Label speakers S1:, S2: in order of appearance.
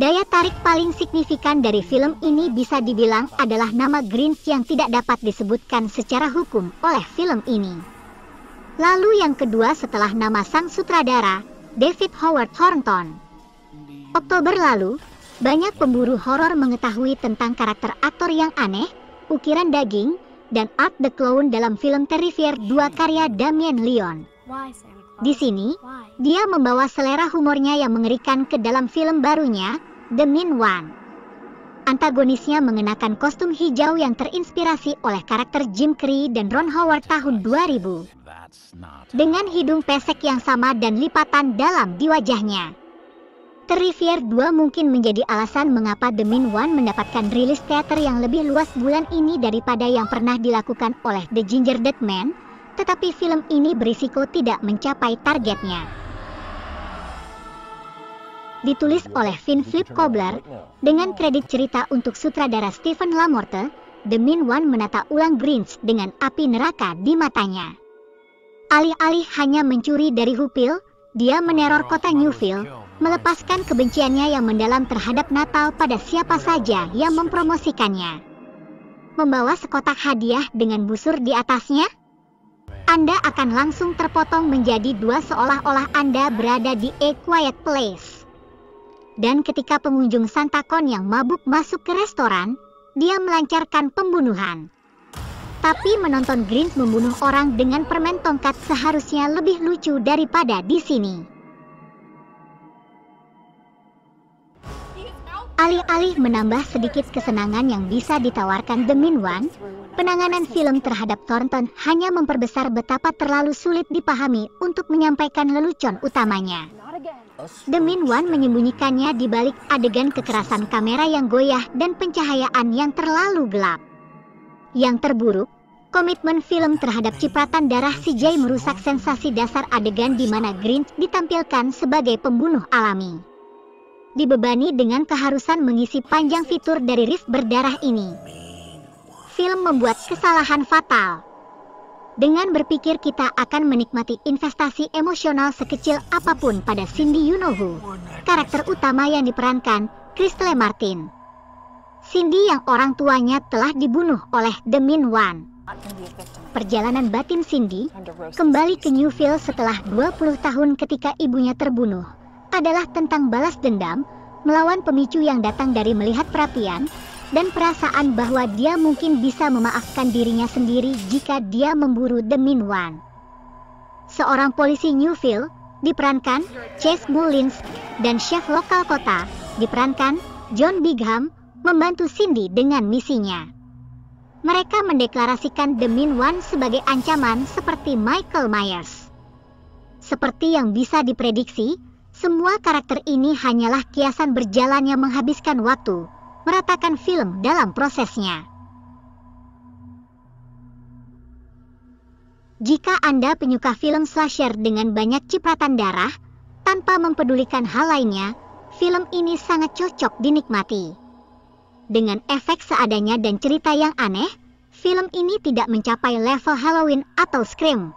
S1: Daya tarik paling signifikan dari film ini bisa dibilang adalah nama Grinch yang tidak dapat disebutkan secara hukum oleh film ini. Lalu yang kedua setelah nama sang sutradara, David Howard Thornton. Oktober lalu, banyak pemburu horor mengetahui tentang karakter aktor yang aneh, ukiran daging, dan Art the Clown dalam film Terrifier 2 karya Damien Leon. Di sini, dia membawa selera humornya yang mengerikan ke dalam film barunya, The Mean One. Antagonisnya mengenakan kostum hijau yang terinspirasi oleh karakter Jim Carrey dan Ron Howard tahun 2000. Dengan hidung pesek yang sama dan lipatan dalam di wajahnya. Terrifier 2 mungkin menjadi alasan mengapa The Mean One mendapatkan rilis teater yang lebih luas bulan ini daripada yang pernah dilakukan oleh The Ginger Dead Man, tetapi film ini berisiko tidak mencapai targetnya ditulis oleh Flip Kobler, dengan kredit cerita untuk sutradara Stephen Lamorte, The Min One menata ulang Grinch dengan api neraka di matanya. Alih-alih hanya mencuri dari Hupil, dia meneror kota Newville, melepaskan kebenciannya yang mendalam terhadap Natal pada siapa saja yang mempromosikannya. Membawa sekotak hadiah dengan busur di atasnya? Anda akan langsung terpotong menjadi dua seolah-olah Anda berada di A Quiet Place. Dan ketika pengunjung Santakon yang mabuk masuk ke restoran, dia melancarkan pembunuhan. Tapi menonton Grinch membunuh orang dengan permen tongkat seharusnya lebih lucu daripada di sini. Alih-alih menambah sedikit kesenangan yang bisa ditawarkan The Min Wan, penanganan film terhadap Thornton hanya memperbesar betapa terlalu sulit dipahami untuk menyampaikan lelucon utamanya. The Min Wan menyembunyikannya di balik adegan kekerasan kamera yang goyah dan pencahayaan yang terlalu gelap. Yang terburuk, komitmen film terhadap cipratan darah CJ merusak sensasi dasar adegan di mana Grinch ditampilkan sebagai pembunuh alami dibebani dengan keharusan mengisi panjang fitur dari Rift berdarah ini. Film membuat kesalahan fatal. Dengan berpikir kita akan menikmati investasi emosional sekecil apapun pada Cindy You karakter utama yang diperankan Christle Martin. Cindy yang orang tuanya telah dibunuh oleh The Min Wan. Perjalanan batin Cindy kembali ke Newville setelah 20 tahun ketika ibunya terbunuh adalah tentang balas dendam melawan pemicu yang datang dari melihat perapian dan perasaan bahwa dia mungkin bisa memaafkan dirinya sendiri jika dia memburu The Min Wan. Seorang polisi Newville diperankan Chase Mullins dan chef lokal kota diperankan John Bigham membantu Cindy dengan misinya. Mereka mendeklarasikan The Min Wan sebagai ancaman seperti Michael Myers. Seperti yang bisa diprediksi, semua karakter ini hanyalah kiasan berjalan yang menghabiskan waktu, meratakan film dalam prosesnya. Jika Anda penyuka film slasher dengan banyak cipratan darah, tanpa mempedulikan hal lainnya, film ini sangat cocok dinikmati. Dengan efek seadanya dan cerita yang aneh, film ini tidak mencapai level Halloween atau Scream.